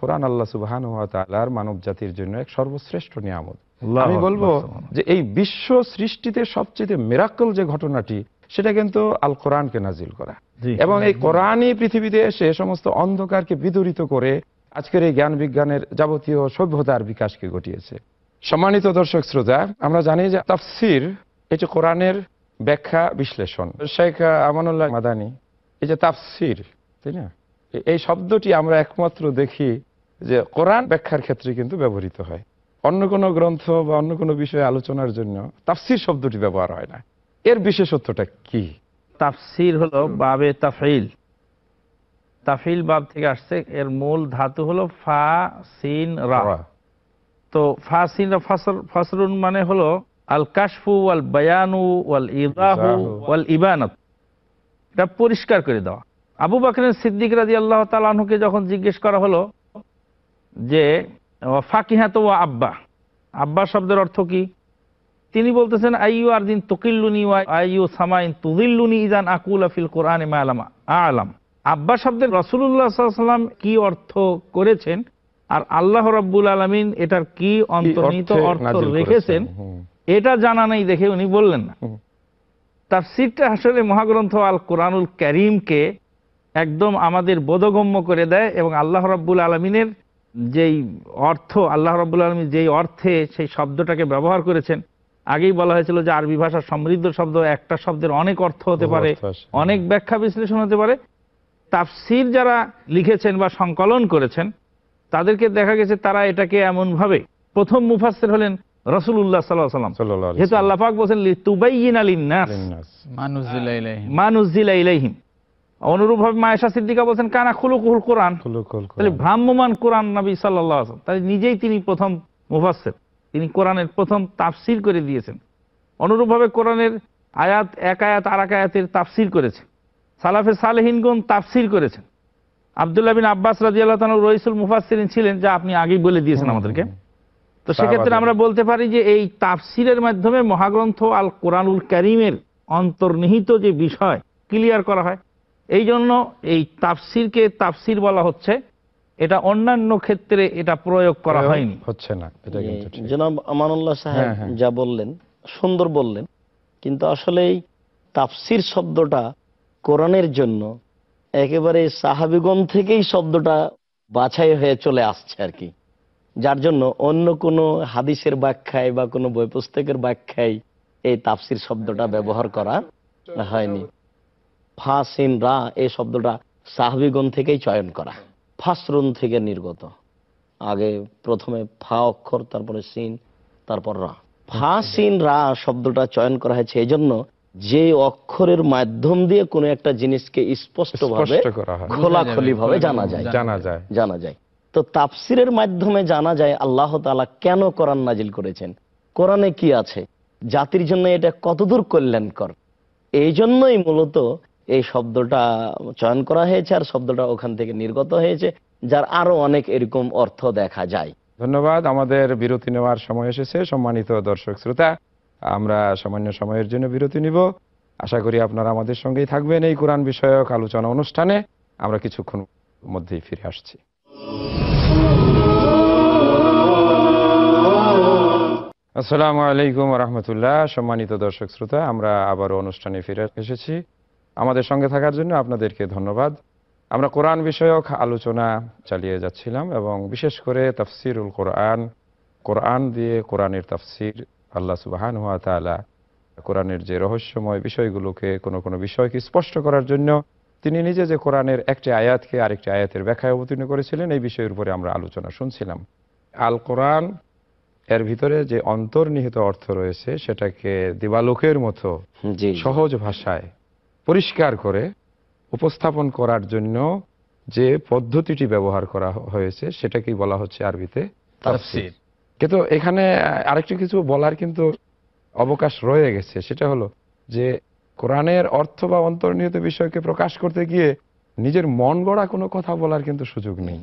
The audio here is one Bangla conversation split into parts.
কোরআন আল্লাহ সুবাহান মানব জাতির জন্য এক সর্বশ্রেষ্ঠ নিয়ামত আমি বলবো যে এই বিশ্ব সৃষ্টিতে সবচেয়ে মেরাকল যে ঘটনাটি সেটা কিন্তু আল কোরআনকে নাজিল করা এবং এই কোরআনই পৃথিবীতে এসে সমস্ত অন্ধকারকে বিদরিত করে আজকের এই জ্ঞান বিজ্ঞানের যাবতীয় সভ্যতার বিকাশকে ঘটিয়েছে সম্মানিত দর্শক শ্রোতা আমরা জানি যে তাফসির এটি কোরআনের ব্যাখ্যা বিশ্লেষণ শেখ আমানুল্লাহ মাদানি এই যে তাফসির তাই না এই শব্দটি আমরা একমাত্র দেখি যে কোরআন ব্যাখ্যার ক্ষেত্রে কিন্তু ব্যবহৃত হয় অন্য কোনো গ্রন্থ বা অন্য কোনো বিষয়ে আলোচনার জন্য তাফসির শব্দটি ব্যবহার হয় না এর বিশেষত্বটা কি তাফসির হলো বাবে তাফিল তাফিল বাব থেকে আসছে এর মূল ধাতু হলো ফা সিন রা তো ফা সিন ফাসরুন মানে হলো আল কাশফু ওয়াল বায়ানু ওয়াল ইবাহু ওয়াল ইবানত এটা পরিষ্কার করে দেওয়া আবু বাকরেন সিদ্দিক রাজি আল্লাহ তালুকে যখন জিজ্ঞেস করা হলো যে ফাকিহাত ও আব্বা আব্বা শব্দের অর্থ কি তিনি বলতেছেন আইউ আর দিন তকিল্লুনি আইউ সামাইন তুদিল্লুনি ইজান আকুল আফিল কোরআন আলাম আলাম আব্বা শব্দের রসুল্লাহ সাল্লাম কি অর্থ করেছেন আর আল্লাহ রব্বুল আলমিন এটার কি অন্তর্নিহিত অর্থ রেখেছেন এটা জানা নেই দেখে উনি বললেন না তার সিটটা আসলে মহাগ্রন্থ আল কোরআনুল করিমকে একদম আমাদের বোধগম্য করে দেয় এবং আল্লাহ রব্বুল আলমিনের যেই অর্থ আল্লাহ রব্বুল আলমী যেই অর্থে সেই শব্দটাকে ব্যবহার করেছেন আগেই বলা হয়েছিল যে আরবি ভাষা সমৃদ্ধ শব্দ একটা শব্দের অনেক অর্থ হতে পারে অনেক ব্যাখ্যা বিশ্লেষণ হতে পারে তাফসির যারা লিখেছেন বা সংকলন করেছেন তাদেরকে দেখা গেছে তারা এটাকে এমনভাবে প্রথম মুফাসের হলেন রসুল্লাহ সাল্লাম যেহেতু আল্লাহ পাক বলছেন মানুষ মানুষ অনুরূপভাবে মায়েশা সিদ্দিকা বলছেন কানা খুলুকুল কোরআন তাহলে ভ্রাম্যমান কোরআন নবী সাল্লাহ আসলাম তাহলে নিজেই তিনি প্রথম মুভাসের তিনি কোরআনের প্রথম তাফসির করে দিয়েছেন অনুরূপভাবে কোরআনের আয়াত এক আয়াত আর এক আয়াতের তাফসির করেছে সালাফে সালেহিনগুন তাফসির করেছেন আবদুল্লাহ বিন আব্বাস রাজি আল্লাহ রইসুল মুফাসিরিন ছিলেন যা আপনি আগেই বলে দিয়েছেন আমাদেরকে তো সেক্ষেত্রে আমরা বলতে পারি যে এই তাফসিরের মাধ্যমে মহাগ্রন্থ আল কোরআনুল করিমের অন্তর্নিহিত যে বিষয় ক্লিয়ার করা হয় এই জন্য এই তাফসিরকে তাফসির বলা হচ্ছে এটা অন্যান্য ক্ষেত্রে এটা প্রয়োগ করা হয়নি হচ্ছে না জনাব আমানুল্লাহ সাহেব হ্যাঁ, হ্যাঁ। যা বললেন সুন্দর বললেন কিন্তু আসলে এই তাফসির শব্দটা কোরআনের জন্য একেবারে সাহাবিগণ থেকেই শব্দটা বাছাই হয়ে চলে আসছে আর কি যার জন্য অন্য কোনো হাদিসের ব্যাখ্যায় বা কোনো বই পুস্তকের ব্যাখ্যায় এই তাফসির শব্দটা ব্যবহার করা হয়নি ফাসিন রা এই শব্দটা সাহাবিগণ থেকেই চয়ন করা ফাসরুন থেকে নির্গত আগে প্রথমে ফা অক্ষর তারপরে সিন তারপর রা ফাসিন রা শব্দটা চয়ন করা হয়েছে এই জন্য যে অক্ষরের মাধ্যম দিয়ে কোনো একটা জিনিসকে স্পষ্ট ভাবে খোলাখলি ভাবে জানা যায় জানা যায় জানা যায় তো তাফসিরের মাধ্যমে জানা যায় আল্লাহ তালা কেন কোরআন নাজিল করেছেন কোরআনে কি আছে জাতির জন্য এটা কতদূর কল্যাণকর এই জন্যই মূলত এই শব্দটা চয়ন করা হয়েছে আর শব্দটা ওখান থেকে নির্গত হয়েছে যার আরো অনেক এরকম অর্থ দেখা যায় ধন্যবাদ আমাদের বিরতি নেওয়ার সময় এসেছে সম্মানিত দর্শক শ্রোতা আমরা সামান্য সময়ের জন্য বিরতি নিব আশা করি আপনারা আমাদের সঙ্গেই থাকবেন এই কোরআন বিষয়ক আলোচনা অনুষ্ঠানে আমরা কিছুক্ষণ মধ্যেই ফিরে আসছি আসসালামু আলাইকুম রহমতুল্লাহ সম্মানিত দর্শক শ্রোতা আমরা আবারও অনুষ্ঠানে ফিরে এসেছি আমাদের সঙ্গে থাকার জন্য আপনাদেরকে ধন্যবাদ আমরা কোরআন বিষয়ক আলোচনা চালিয়ে যাচ্ছিলাম এবং বিশেষ করে তাফসিরুল কোরআন কোরআন দিয়ে কোরআনের তাফসির আল্লাহ সুবাহান হাত কোরআনের যে রহস্যময় বিষয়গুলোকে কোনো কোনো বিষয়কে স্পষ্ট করার জন্য তিনি নিজে যে কোরআনের একটি আয়াতকে আরেকটি আয়াতের ব্যাখ্যায় অবতীর্ণ করেছিলেন এই বিষয়ের উপরে আমরা আলোচনা শুনছিলাম আল কোরআন এর ভিতরে যে অন্তর্নিহিত অর্থ রয়েছে সেটাকে দিবালোকের মতো সহজ ভাষায় পরিষ্কার করে উপস্থাপন করার জন্য যে পদ্ধতিটি ব্যবহার করা হয়েছে সেটাকেই বলা হচ্ছে আরবিতে তাফসির কিন্তু এখানে আরেকটি কিছু বলার কিন্তু অবকাশ রয়ে গেছে সেটা হলো যে কোরআনের অর্থ বা অন্তর্নিহিত বিষয়কে প্রকাশ করতে গিয়ে নিজের মন গড়া কোনো কথা বলার কিন্তু সুযোগ নেই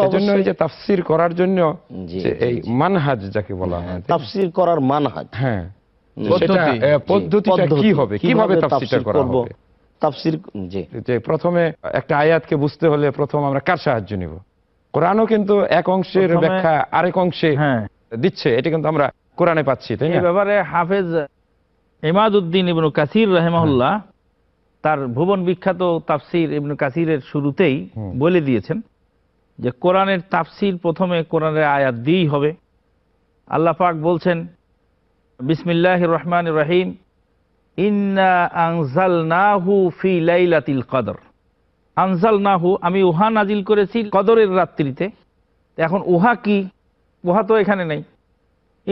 সেজন্য এই যে তাফসির করার জন্য এই মানহাজ যাকে বলা হয় হ্যাঁ, তাফসির করার মানহাজ হ্যাঁ পদ্ধতিটা কি হবে কিভাবে তাফসিরটা করা হবে তাফসির যে প্রথমে একটা আয়াতকে বুঝতে হলে প্রথম আমরা কার সাহায্য নিব কোরআনও কিন্তু এক অংশের ব্যাখ্যা আরেক অংশে হ্যাঁ। দিচ্ছে এটা কিন্তু আমরা কোরআনে পাচ্ছি তাই না ব্যাপারে হাফেজ ইমাদউদ্দিন ইবনু কাসির রহেমাহুল্লাহ হ্যাঁ। তার ভুবন বিখ্যাত তাফসির ইবনু কাসিরের শুরুতেই বলে দিয়েছেন যে কোরআনের তাফসির প্রথমে কোরআনের আয়াত দিয়েই হবে আল্লাহ পাক বলছেন বিসমিল্লাহ রহমান রহিম ইন্না ফি লাইলাতিল আমি উহা নাজিল করেছি কদরের রাত্রিতে এখন উহা কি উহা তো এখানে নেই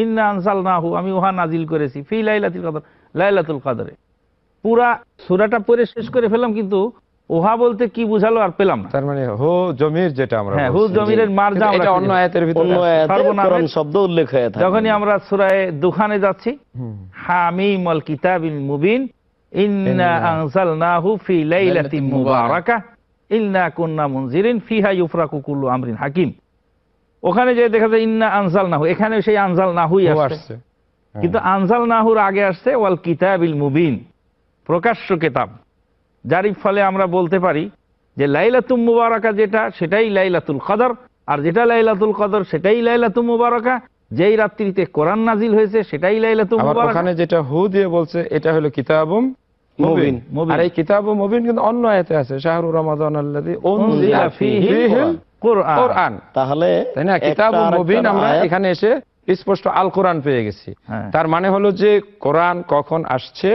ইন্না আনসাল নাহু আমি উহা নাজিল করেছি ফি লাইলাতিল কদর লাইলাতুল কদরে পুরা সুরাটা পরে শেষ করে ফেললাম কিন্তু ওহা বলতে কি বুঝালো আর পেলাম না তার মানে হো জমির যেটা আমরা হ্যাঁ হো জমিরের মারজা আমরা অন্য আয়াতের ভিতরে অন্য শব্দ উল্লেখ হয়ে থাকে যখনই আমরা দুখানে যাচ্ছি হামিম আল কিতাবিল মুবিন ইন্না আনজালনাহু ফি লাইলাতিন মুবারাকাহ ইন্না মুনজিরিন ফিহা ইউফরাকু কুল্লু আমরিন হাকিম ওখানে যে দেখা যায় ইন্না আনজালনাহু এখানে সেই আনজালনাহুই আসছে কিন্তু হ্যাঁ। আনজালনাহুর আগে আসছে ওয়াল কিতাবিল মুবিন প্রকাশ্য কিতাব যারই ফলে আমরা বলতে পারি যে লাইলাতুম মুবারকা যেটা সেটাই লাইলাতুল কদর আর যেটা লাইলাতুল কদর সেটাই লাইলাতুম মুবারকা যেই রাত্রিতে কোরআন নাজিল হয়েছে সেটাই লাইলাতুল মুবারকা ওখানে যেটা হু দিয়ে বলছে এটা হলো কিতাবুম মুবিন আর এই কিতাবুম মুবিন কিন্তু অন্য আয়াতে আছে শাহরুর রমাদান আল্লাযী উনজিলা ফীহি কোরআন তাহলে তাই না কিতাবুম মুবিন আমরা এখানে এসে স্পষ্ট আল কোরআন পেয়ে গেছি হ্যাঁ। তার মানে হলো যে কোরআন কখন আসছে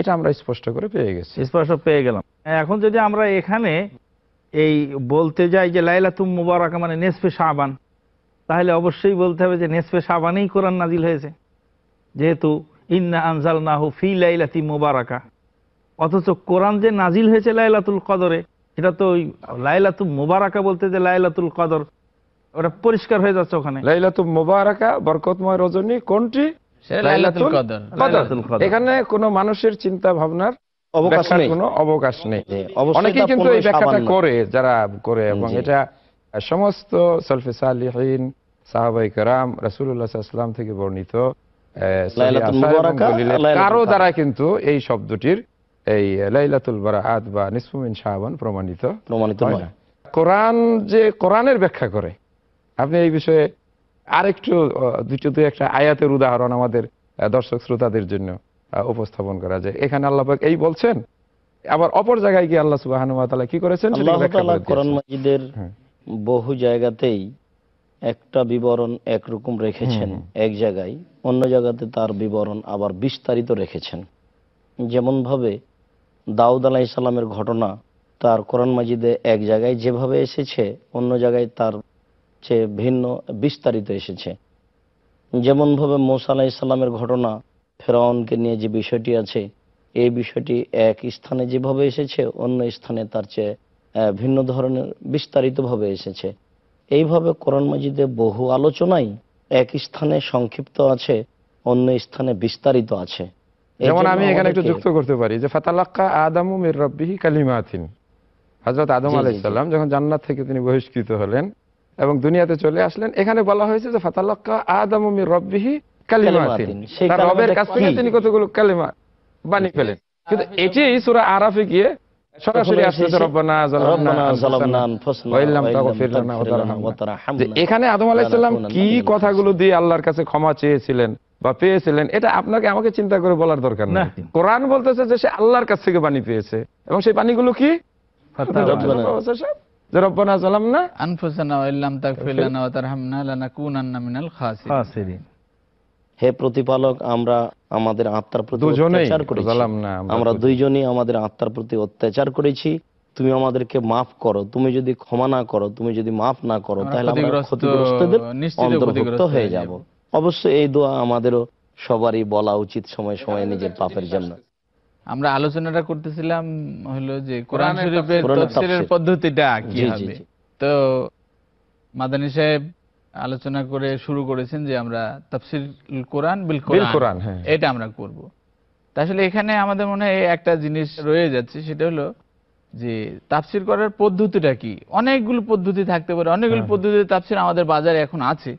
এটা আমরা স্পষ্ট করে পেয়ে গেছি স্পষ্ট পেয়ে গেলাম এখন যদি আমরা এখানে এই বলতে যাই যে লাইলাতুম মুবারাকা মানে নেসফে শাহবান তাহলে অবশ্যই বলতে হবে যে নেসফে শাহবানেই কোরআন নাজিল হয়েছে যেহেতু ইন্না আনজাল নাহু ফি লাইলাতি মুবারাকা অথচ কোরআন যে নাজিল হয়েছে লাইলাতুল কদরে সেটা তো ওই লাইলাতুল মুবারাকা বলতে যে লাইলাতুল কদর ওটা পরিষ্কার হয়ে যাচ্ছে ওখানে লাইলাতুল মুবারাকা বরকতময় রজনী কোনটি এখানে কোন মানুষের চিন্তা ভাবনার অবকাশ নেই কোনো অবকাশ নেই কিন্তু এই ব্যাখ্যাটা করে যারা করে এবং এটা সমস্ত সালিহীন সাহাবাই কারাম থেকে বর্ণিত কারো দ্বারা কিন্তু এই শব্দটির এই লাইলাতুল বারাহাত বা নিসফুমিন শাহবান প্রমাণিত প্রমাণিত কোরআন যে কোরআনের ব্যাখ্যা করে আপনি এই বিষয়ে আরেকটু দুটো দুই একটা আয়াতের উদাহরণ আমাদের দর্শক শ্রোতাদের জন্য উপস্থাপন করা যায় এখানে আল্লাহ এই বলছেন আবার অপর জায়গায় গিয়ে আল্লাহ সুবাহ কি করেছেন হ্যাঁ। বহু জায়গাতেই একটা বিবরণ একরকম রেখেছেন এক জায়গায় অন্য জায়গাতে তার বিবরণ আবার বিস্তারিত রেখেছেন যেমন ভাবে দাউদ আলাহ ইসলামের ঘটনা তার কোরআন মাজিদে এক জায়গায় যেভাবে এসেছে অন্য জায়গায় তার চেয়ে ভিন্ন বিস্তারিত এসেছে যেমনভাবে মোসা আলাহ ইসলামের ঘটনা ফেরাউনকে নিয়ে যে বিষয়টি আছে এই বিষয়টি এক স্থানে যেভাবে এসেছে অন্য স্থানে তার চেয়ে ভিন্ন ধরনের বিস্তারিতভাবে এসেছে এইভাবে কোরআন মাজিদে বহু আলোচনাই এক স্থানে সংক্ষিপ্ত আছে অন্য স্থানে বিস্তারিত আছে যেমন আমি এখানে একটু যুক্ত করতে পারি যে ফাতালাক্কা আদামু মির রব্বিহি কালিমাতিন হজরত আদম আলাইসাল্লাম যখন জান্নাত থেকে তিনি বহিষ্কৃত হলেন এবং দুনিয়াতে চলে আসলেন এখানে বলা হয়েছে যে ফাতালাক্কা আদম রব্বিহি কালিমাতিন তার রবের কাছ থেকে তিনি কতগুলো কালিমা বানি ফেলেন কিন্তু এটি সূরা আরাফে গিয়ে সরাসরি আসছে রব্বানা এখানে আদম আলাইহিস সালাম কি কথাগুলো দিয়ে আল্লাহর কাছে ক্ষমা চেয়েছিলেন বা পেয়েছিলেন এটা আপনাকে আমাকে চিন্তা করে বলার দরকার না কোরআন বলতেছে যে সে আল্লাহর কাছ থেকে বাণী পেয়েছে এবং সেই বাণীগুলো কি আমাদের আত্মার প্রতি অত্যাচার করেছি তুমি আমাদেরকে মাফ করো তুমি যদি ক্ষমা না করো তুমি যদি মাফ না করো তাহলে অবশ্য এই দোয়া আমাদেরও সবারই বলা উচিত সময় সময় নিজের পাপের জন্য আমরা আলোচনাটা করতেছিলাম হলো যে কোরআন শরীফের তফসিরের পদ্ধতিটা কি হবে তো মাদানী সাহেব আলোচনা করে শুরু করেছেন যে আমরা তফসির কোরআন বিল কোরআন হ্যাঁ। এটা আমরা করব তাহলে এখানে আমাদের মনে হয় একটা জিনিস রয়ে যাচ্ছে সেটা হলো যে তাফসির করার পদ্ধতিটা কি অনেকগুলো পদ্ধতি থাকতে পারে অনেকগুলো হ্যাঁ, হ্যাঁ। পদ্ধতিতে তাফসির আমাদের বাজারে এখন আছে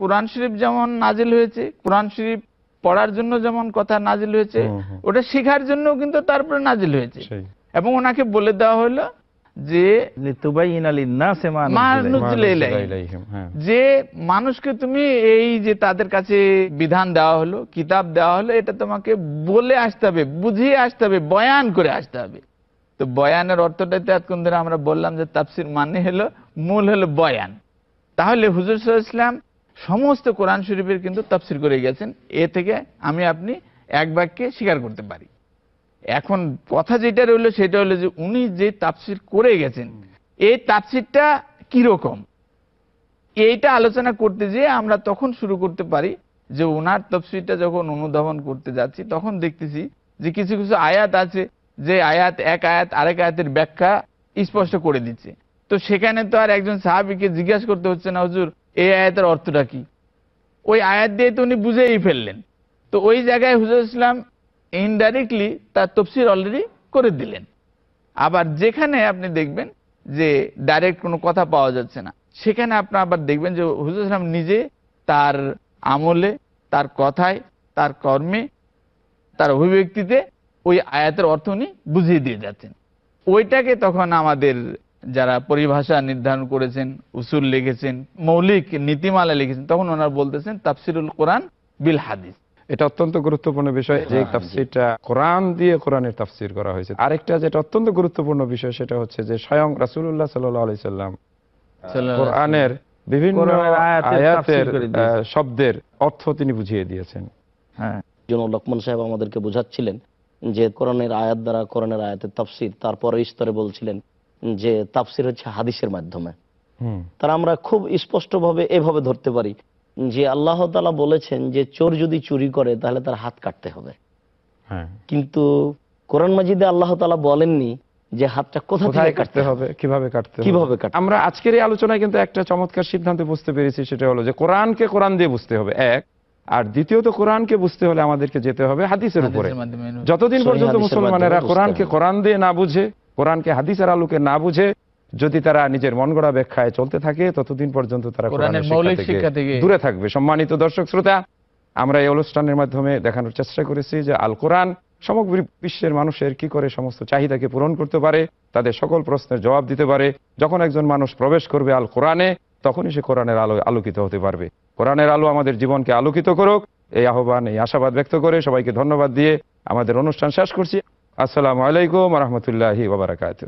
কোরআন শরীফ যেমন নাজিল হয়েছে কোরআন শরীফ পড়ার জন্য যেমন কথা নাজিল হয়েছে ওটা শেখার জন্য কিন্তু তারপরে নাজিল হয়েছে এবং ওনাকে বলে দেওয়া হলো যে হ্যাঁ। যে মানুষকে তুমি এই যে তাদের কাছে বিধান দেওয়া হলো কিতাব দেওয়া হলো এটা তোমাকে বলে আসতে হবে বুঝিয়ে আসতে হবে বয়ান করে আসতে হবে তো বয়ানের অর্থটাতে এতক্ষণ ধরে আমরা বললাম যে তাপসির মানে হলো মূল হলো বয়ান তাহলে হুজুর সাল্লাহ ইসলাম সমস্ত কোরআন শরীফের কিন্তু তফসিল করে গেছেন এ থেকে আমি আপনি এক বাক্যে স্বীকার করতে পারি এখন কথা যেটা রইল সেটা হলো যে উনি যে তাপসির করে গেছেন এই তাপসিরটা কিরকম এইটা আলোচনা করতে যেয়ে আমরা তখন শুরু করতে পারি যে ওনার তফসিরটা যখন অনুধাবন করতে যাচ্ছি তখন দেখতেছি যে কিছু কিছু আয়াত আছে যে আয়াত এক আয়াত আরেক আয়াতের ব্যাখ্যা স্পষ্ট করে দিচ্ছে তো সেখানে তো আর একজন সাহাবিকে জিজ্ঞাসা করতে হচ্ছে না হজুর এই আয়াতের অর্থটা কি ওই আয়াত দিয়ে তো উনি বুঝেই ফেললেন তো ওই জায়গায় হুজুর ইসলাম ইনডাইরেক্টলি তার তফসির অলরেডি করে দিলেন আবার যেখানে আপনি দেখবেন যে ডাইরেক্ট কোনো কথা পাওয়া যাচ্ছে না সেখানে আপনি আবার দেখবেন যে হুজুর ইসলাম নিজে তার আমলে তার কথায় তার কর্মে তার অভিব্যক্তিতে ওই আয়াতের অর্থ উনি বুঝিয়ে দিয়ে যাচ্ছেন ওইটাকে তখন আমাদের যারা পরিভাষা নির্ধারণ করেছেন উসুল লিখেছেন মৌলিক নীতিমালা লিখেছেন তখন ওনারা বলতেছেন তাফসিরুল কোরআন বিল হাদিস এটা অত্যন্ত গুরুত্বপূর্ণ বিষয় যে হ্যাঁ, তাফসিরটা কোরআন দিয়ে কোরআনের তাফসির করা হয়েছে আরেকটা যেটা অত্যন্ত গুরুত্বপূর্ণ বিষয় সেটা হচ্ছে যে স্বয়ং রাসুল্লাহ সাল্লি সাল্লাম কোরআনের বিভিন্ন আয়াতের শব্দের অর্থ তিনি বুঝিয়ে দিয়েছেন হ্যাঁ লক্ষ্মণ সাহেব আমাদেরকে বুঝাচ্ছিলেন যে কোরআনের আয়াত দ্বারা কোরআনের আয়াতের তাফসির তারপরে স্তরে বলছিলেন যে তাফসির হচ্ছে হাদিসের মাধ্যমে তারা আমরা খুব স্পষ্ট ভাবে এভাবে ধরতে পারি যে আল্লাহ তালা বলেছেন যে চোর যদি চুরি করে তাহলে তার হাত কাটতে হবে হ্যাঁ। কিন্তু কোরআন মাজিদে আল্লাহ তালা বলেননি যে হাতটা কোথা থেকে কাটতে হবে কিভাবে কাটতে কিভাবে কাটতে আমরা আজকের এই আলোচনায় কিন্তু একটা চমৎকার সিদ্ধান্তে বুঝতে পেরেছি সেটা হলো যে কোরআনকে কোরআন দিয়ে বুঝতে হবে এক আর দ্বিতীয়ত কোরআনকে বুঝতে হলে আমাদেরকে যেতে হবে হাদিসের উপরে যতদিন পর্যন্ত মুসলমানেরা কোরআনকে কোরআন দিয়ে না বুঝে কোরআনকে হাদিসের আলোকে না বুঝে যদি তারা নিজের মন গড়া ব্যাখ্যায় চলতে থাকে ততদিন পর্যন্ত তারা দূরে থাকবে সম্মানিত দর্শক শ্রোতা আমরা এই অনুষ্ঠানের মাধ্যমে দেখানোর চেষ্টা করেছি যে আল কোরআন সমগ্র বিশ্বের মানুষের কি করে সমস্ত চাহিদাকে পূরণ করতে পারে তাদের সকল প্রশ্নের জবাব দিতে পারে যখন একজন মানুষ প্রবেশ করবে আল কোরআনে তখনই সে কোরআনের আলো আলোকিত হতে পারবে কোরআনের আলো আমাদের জীবনকে আলোকিত করুক এই আহ্বান এই আশাবাদ ব্যক্ত করে সবাইকে ধন্যবাদ দিয়ে আমাদের অনুষ্ঠান শেষ করছি আসসালামু আলাইকুম রহমতুল্লাহি বাবরকাত